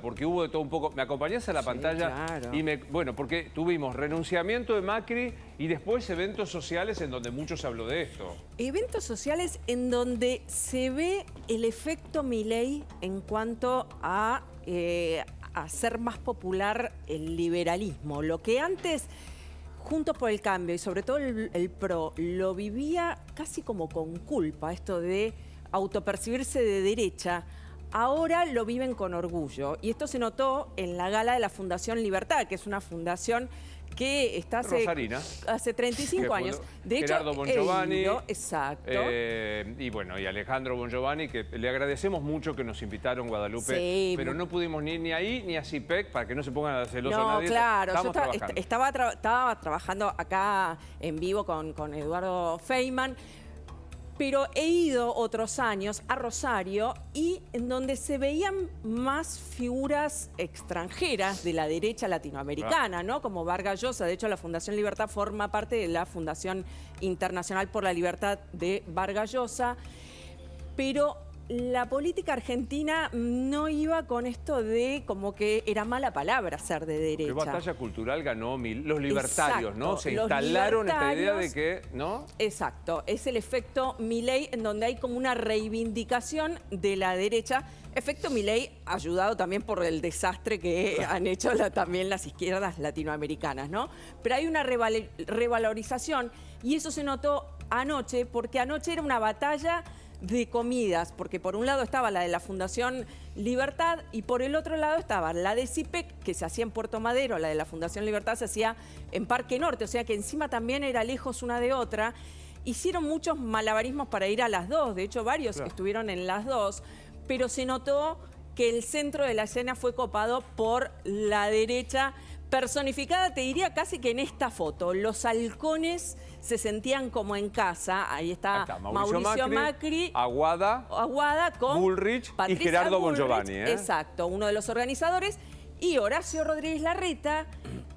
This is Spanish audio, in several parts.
porque hubo de todo un poco. Me acompañás a la pantalla y Bueno, porque tuvimos renunciamiento de Macri y después eventos sociales en donde mucho se habló de esto. Eventos sociales en donde se ve el efecto Milei en cuanto a hacer eh, más popular el liberalismo. Lo que antes. junto por el Cambio y sobre todo el, el PRO lo vivía casi como con culpa, esto de autopercibirse de derecha, ahora lo viven con orgullo. Y esto se notó en la gala de la Fundación Libertad, que es una fundación que está hace, hace 35 años. De Gerardo hecho, Bongiovanni. exacto. Eh, y bueno, y Alejandro Bongiovanni, que le agradecemos mucho que nos invitaron Guadalupe, sí. pero no pudimos ni, ni ahí ni a CIPEC e para que no se pongan a nadie. no, claro. Yo estaba, trabajando acá en vivo con, con Eduardo Feyman pero he ido otros años a Rosario y en donde se veían más figuras extranjeras de la derecha latinoamericana, ¿no? Como Vargas Llosa, de hecho la Fundación Libertad forma parte de la Fundación Internacional por la Libertad de Vargas Llosa, pero la política argentina no iba con esto de como que era mala palabra ser de derecha. ¿Qué batalla cultural ganó los libertarios, no? Se instalaron esta idea de que, ¿no? Exacto, es el efecto Milley en donde hay como una reivindicación de la derecha. Efecto Milley ayudado también por el desastre que han hecho también las izquierdas latinoamericanas, ¿no? Pero hay una revalorización y eso se notó anoche porque anoche era una batalla de comidas, porque por un lado estaba la de la Fundación Libertad y por el otro lado estaba la de CIPEC, e que se hacía en Puerto Madero, la de la Fundación Libertad se hacía en Parque Norte, o sea que encima también era lejos una de otra. Hicieron muchos malabarismos para ir a las dos, de hecho varios estuvieron en las dos, pero se notó que el centro de la escena fue copado por la derecha personificada, te diría casi que en esta foto. Los halcones se sentían como en casa. Ahí está, Mauricio, Macri, Aguada, Aguada con Bullrich y Gerardo Bongiovanni. ¿eh? Exacto, uno de los organizadores. Y Horacio Rodríguez Larreta,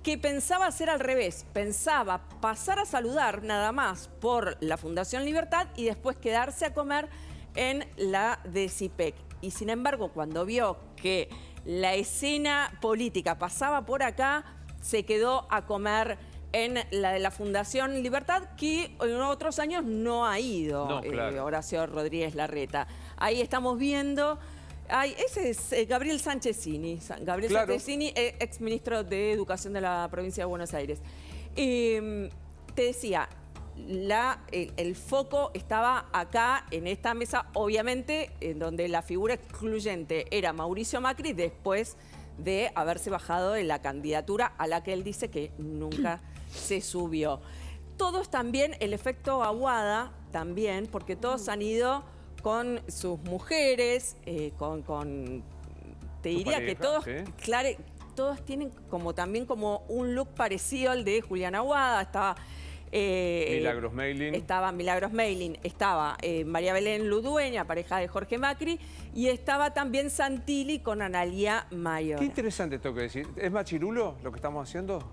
que pensaba hacer al revés, pensaba pasar a saludar nada más por la Fundación Libertad y después quedarse a comer en la de Y sin embargo, cuando vio que la escena política. Pasaba por acá, se quedó a comer en la de la Fundación Libertad, que en otros años no ha ido eh, Horacio Rodríguez Larreta. Ahí estamos viendo... ese es eh, Gabriel Sánchezini, Gabriel eh, de Educación de la provincia de Buenos Aires. Em, te decía, eh, el, foco estaba acá, en esta mesa, obviamente, en donde la figura excluyente era Mauricio Macri después de haberse bajado de la candidatura a la que él dice que nunca se subió. Todos también, el efecto aguada también, porque todos mm. han ido con sus mujeres, eh, con, te diría que todos, claro, todos tienen como también como un look parecido al de Julián Aguada, estaba eh, Milagros Mailing. Estaba Milagros Mailing, estaba eh, María Belén Ludueña, pareja de Jorge Macri, y estaba también Santilli con Analía Mayor. Qué interesante tengo que decir. ¿Es machirulo lo que estamos haciendo?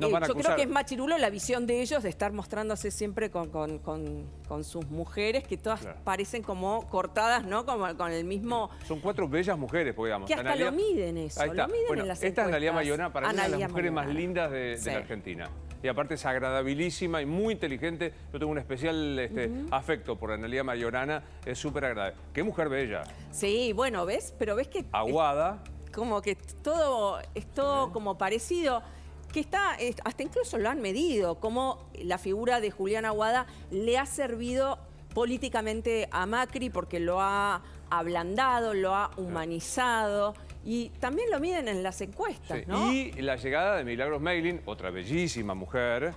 Eh, yo creo que es machirulo la visión de ellos de estar mostrándose siempre con, sus mujeres, que todas parecen como cortadas, ¿no? Como con el mismo... Son cuatro bellas mujeres, pues, digamos. Que hasta lo miden eso, bueno, las Esta es Analía Mayona, para de las mujeres más lindas de, de la Argentina y aparte es agradabilísima y muy inteligente. Yo tengo un especial este, afecto por Analia Mayorana, es súper agradable. Qué mujer bella. Sí, bueno, ¿ves? Pero ves que... Aguada. como que todo, es todo como parecido que está, hasta incluso lo han medido, cómo la figura de Julián Aguada le ha servido políticamente a Macri porque lo ha ablandado, lo ha humanizado. Y también lo miden en las encuestas, ¿no? Y la llegada de Milagros Meilin, otra bellísima mujer,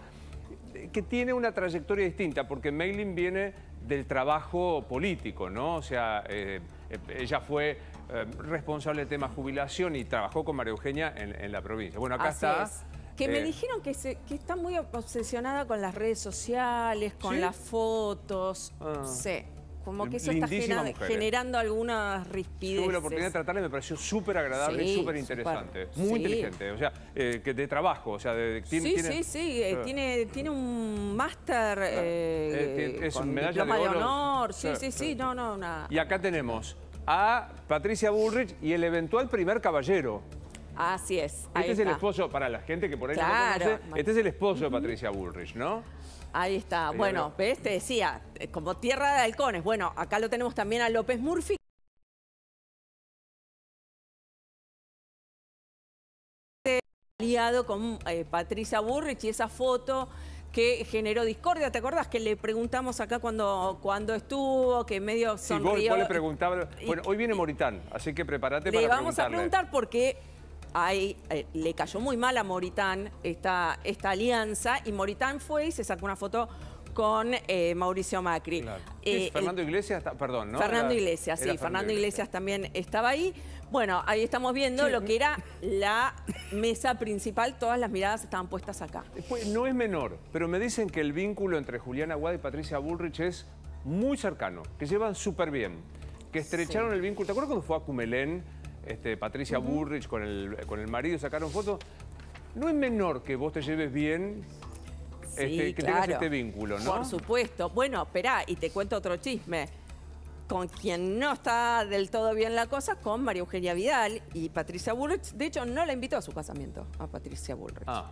que tiene una trayectoria distinta, porque Meilin viene del trabajo político, ¿no? O sea, eh, ella fue eh, responsable del tema jubilación y trabajó con María Eugenia en, la provincia. Bueno, acá está. Que me eh, dijeron que, está muy obsesionada con las redes sociales, con las fotos. Ah. Sí como que eso está ¿eh? generando algunas rispideces. Tuve la oportunidad de tratarle y me pareció súper agradable y súper interesante. Muy inteligente, o sea, eh, que de trabajo, o sea, de, tiene, sí, sí, sí, eh, ah. tiene, un máster es medalla de, honor, sí, ah, sí, sí, ah. no, no, nada. Y acá tenemos a Patricia Bullrich y el eventual primer caballero. Así es. este es el esposo, para la gente que por ahí no conoce, este es el esposo de Patricia Bullrich, ¿no? Ahí está. bueno, te este decía, eh, como tierra de halcones. Bueno, acá lo tenemos también a López Murphy. aliado con eh, Patricia Burrich y esa foto que generó discordia. ¿Te acuerdas que le preguntamos acá cuando, cuando estuvo, que medio sonrió? Sí, vos, le preguntabas, Bueno, hoy viene Moritán, así que prepárate para Le vamos a preguntar por qué... Ahí eh, le cayó muy mal a Moritán esta, esta alianza y Moritán fue y se sacó una foto con eh, Mauricio Macri. Eh, Fernando Iglesias, perdón, Fernando Iglesias, sí, Fernando Iglesias. también estaba ahí. Bueno, ahí estamos viendo lo que era la mesa principal, todas las miradas estaban puestas acá. no es menor, pero me dicen que el vínculo entre Julián Aguada y Patricia Bullrich es muy cercano, que llevan súper bien, que estrecharon el vínculo. ¿Te acuerdas cuando fue a Cumelén? Este, Patricia Burrich con el, con el marido, sacaron fotos. No es menor que vos te lleves bien este, que tengas este vínculo, ¿no? Por supuesto. Bueno, espera, y te cuento otro chisme. Con quien no está del todo bien la cosa, con María Eugenia Vidal y Patricia Burrich, De hecho, no la invitó a su casamiento, a Patricia Bullrich. Ah.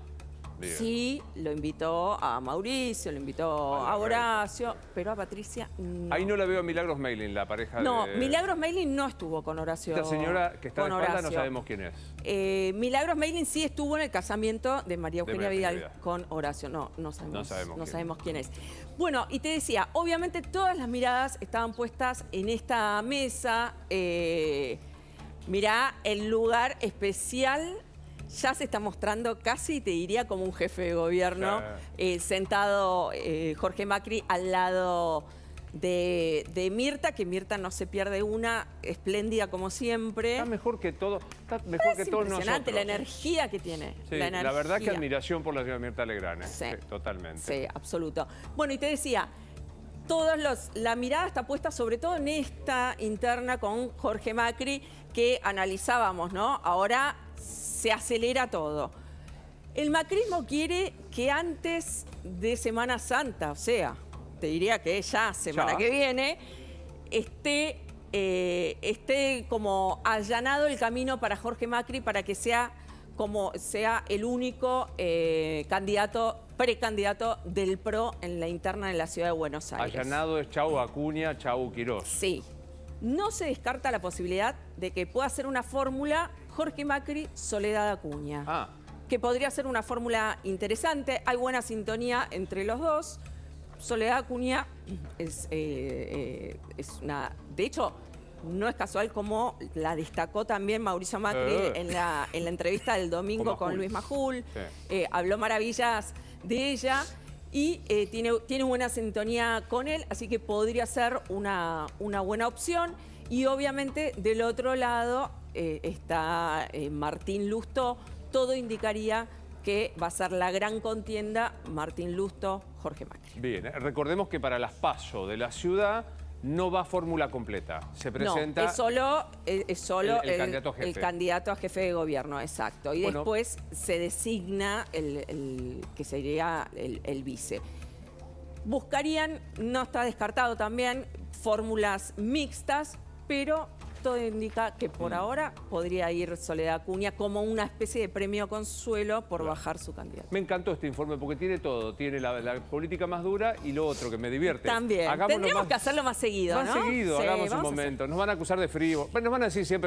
Sí, lo invitó a Mauricio, lo invitó a, Horacio, pero a Patricia no. Ahí no la veo a Milagros Mailing, la pareja No, Milagros Mailing no estuvo con Horacio. Esta señora que está de espalda no sabemos quién es. Eh, Milagros Mailing sí estuvo en el casamiento de María Eugenia, Vidal, con Horacio. No, no sabemos, no, sabemos, quién. es. Bueno, y te decía, obviamente todas las miradas estaban puestas en esta mesa. Eh, mirá, el lugar especial ya se está mostrando casi, te diría, como un jefe de gobierno, eh, sentado eh, Jorge Macri al lado de, Mirta, que Mirta no se pierde una, espléndida como siempre. Está mejor que todo, está mejor que todos nosotros. impresionante la energía que tiene. la, verdad que admiración por la señora Mirta Legrana, ¿eh? totalmente. Sí, absoluto. Bueno, y te decía, todos los, la mirada está puesta sobre todo en esta interna con Jorge Macri que analizábamos, ¿no? Ahora se acelera todo. El macrismo quiere que antes de Semana Santa, o sea, te diría que ya semana que viene, esté, eh, esté como allanado el camino para Jorge Macri para que sea como sea el único eh, candidato, precandidato del PRO en la interna de la ciudad de Buenos Aires. Allanado es Chau Acuña, Chau Quirós. Sí. No se descarta la posibilidad de que pueda ser una fórmula Jorge Macri, Soledad Acuña. Ah. Que podría ser una fórmula interesante. Hay buena sintonía entre los dos. Soledad Acuña es, eh, eh, una... De hecho, no es casual como la destacó también Mauricio Macri eh. en, la, en, la, entrevista del domingo con, Luis Majul. habló maravillas de ella y tiene, tiene, buena sintonía con él, así que podría ser una, una buena opción. Y obviamente del otro lado eh, está eh, Martín Lusto, todo indicaría que va a ser la gran contienda Martín Lusto, Jorge Macri. Bien, eh, recordemos que para las PASO de la ciudad no va fórmula completa. Se presenta. solo, es, solo el, candidato a jefe. de gobierno, exacto. Y después se designa el, que sería el, vice. Buscarían, no está descartado también, fórmulas mixtas, pero esto indica que por mm. ahora podría ir Soledad Acuña como una especie de premio consuelo por bajar su candidato. Me encantó este informe porque tiene todo. Tiene la, política más dura y lo otro que me divierte. También. Tendríamos que hacerlo más seguido, más ¿no? seguido, hagamos un momento. Nos van a acusar de frío. Bueno, nos van a decir siempre...